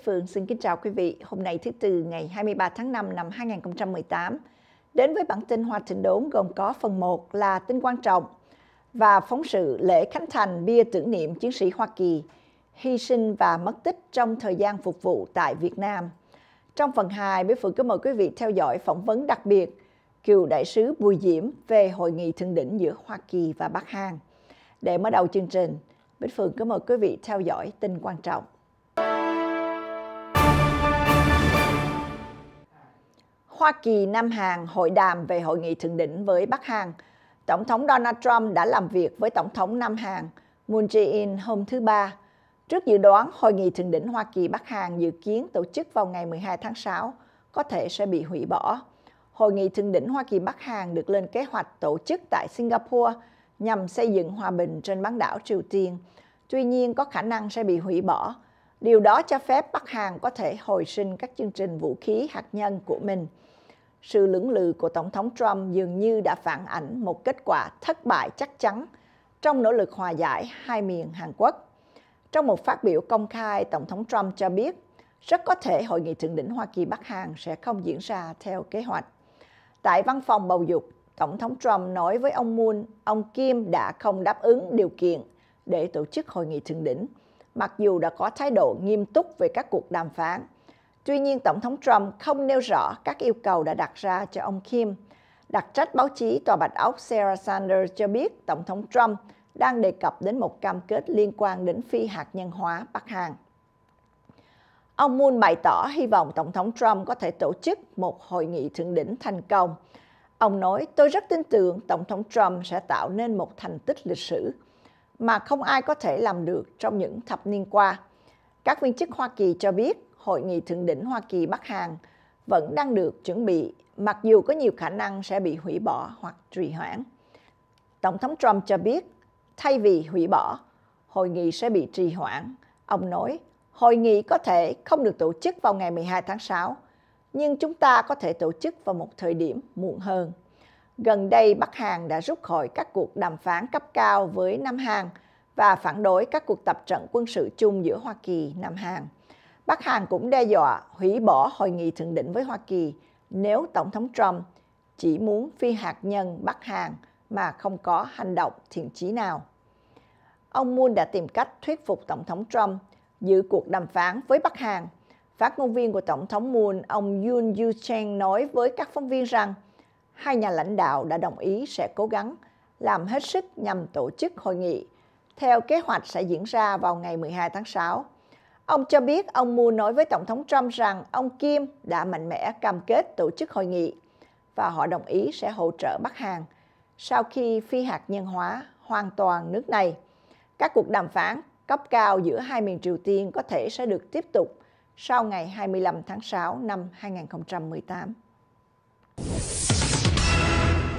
Bích Phượng xin kính chào quý vị. Hôm nay thứ Tư ngày 23 tháng 5 năm 2018. Đến với bản tin Hoa Thịnh Đốn gồm có phần 1 là tin quan trọng và phóng sự lễ khánh thành bia tưởng niệm chiến sĩ Hoa Kỳ hy sinh và mất tích trong thời gian phục vụ tại Việt Nam. Trong phần 2, Bích Phượng kính mời quý vị theo dõi phỏng vấn đặc biệt cựu đại sứ Bùi Diễm về hội nghị thượng đỉnh giữa Hoa Kỳ và Bắc Hàn. Để mở đầu chương trình, Bích Phượng kính mời quý vị theo dõi tin quan trọng. Hoa Kỳ Nam Hàn hội đàm về hội nghị thượng đỉnh với Bắc Hàn. Tổng thống Donald Trump đã làm việc với Tổng thống Nam Hàn Moon Jae-in hôm thứ Ba. Trước dự đoán, hội nghị thượng đỉnh Hoa Kỳ Bắc Hàn dự kiến tổ chức vào ngày 12 tháng 6 có thể sẽ bị hủy bỏ. Hội nghị thượng đỉnh Hoa Kỳ Bắc Hàn được lên kế hoạch tổ chức tại Singapore nhằm xây dựng hòa bình trên bán đảo Triều Tiên. Tuy nhiên, có khả năng sẽ bị hủy bỏ. Điều đó cho phép Bắc Hàn có thể hồi sinh các chương trình vũ khí hạt nhân của mình sự lưỡng lự của Tổng thống Trump dường như đã phản ảnh một kết quả thất bại chắc chắn trong nỗ lực hòa giải hai miền Hàn Quốc. Trong một phát biểu công khai, Tổng thống Trump cho biết rất có thể Hội nghị Thượng đỉnh Hoa Kỳ Bắc Hàn sẽ không diễn ra theo kế hoạch. Tại văn phòng bầu dục, Tổng thống Trump nói với ông Moon, ông Kim đã không đáp ứng điều kiện để tổ chức hội nghị thượng đỉnh, mặc dù đã có thái độ nghiêm túc về các cuộc đàm phán – Tuy nhiên, Tổng thống Trump không nêu rõ các yêu cầu đã đặt ra cho ông Kim. Đặc trách báo chí Tòa Bạch Ốc Sarah Sanders cho biết Tổng thống Trump đang đề cập đến một cam kết liên quan đến phi hạt nhân hóa Bắc Hàn. Ông Moon bày tỏ hy vọng Tổng thống Trump có thể tổ chức một hội nghị thượng đỉnh thành công. Ông nói, tôi rất tin tưởng Tổng thống Trump sẽ tạo nên một thành tích lịch sử mà không ai có thể làm được trong những thập niên qua. Các viên chức Hoa Kỳ cho biết Hội nghị Thượng đỉnh Hoa Kỳ Bắc Hàn vẫn đang được chuẩn bị, mặc dù có nhiều khả năng sẽ bị hủy bỏ hoặc trì hoãn. Tổng thống Trump cho biết, thay vì hủy bỏ, hội nghị sẽ bị trì hoãn. Ông nói, hội nghị có thể không được tổ chức vào ngày 12 tháng 6, nhưng chúng ta có thể tổ chức vào một thời điểm muộn hơn. Gần đây, Bắc Hàn đã rút khỏi các cuộc đàm phán cấp cao với Nam Hàn và phản đối các cuộc tập trận quân sự chung giữa Hoa Kỳ, Nam Hàn. Bắc Hàn cũng đe dọa hủy bỏ hội nghị thượng đỉnh với Hoa Kỳ nếu Tổng thống Trump chỉ muốn phi hạt nhân Bắc Hàn mà không có hành động thiện chí nào. Ông Moon đã tìm cách thuyết phục Tổng thống Trump giữ cuộc đàm phán với Bắc Hàn. Phát ngôn viên của Tổng thống Moon, ông Yoon Yu Chang nói với các phóng viên rằng hai nhà lãnh đạo đã đồng ý sẽ cố gắng làm hết sức nhằm tổ chức hội nghị theo kế hoạch sẽ diễn ra vào ngày 12 tháng 6 Ông cho biết ông Moon nói với Tổng thống Trump rằng ông Kim đã mạnh mẽ cam kết tổ chức hội nghị và họ đồng ý sẽ hỗ trợ Bắc Hàn sau khi phi hạt nhân hóa hoàn toàn nước này. Các cuộc đàm phán cấp cao giữa hai miền Triều Tiên có thể sẽ được tiếp tục sau ngày 25 tháng 6 năm 2018.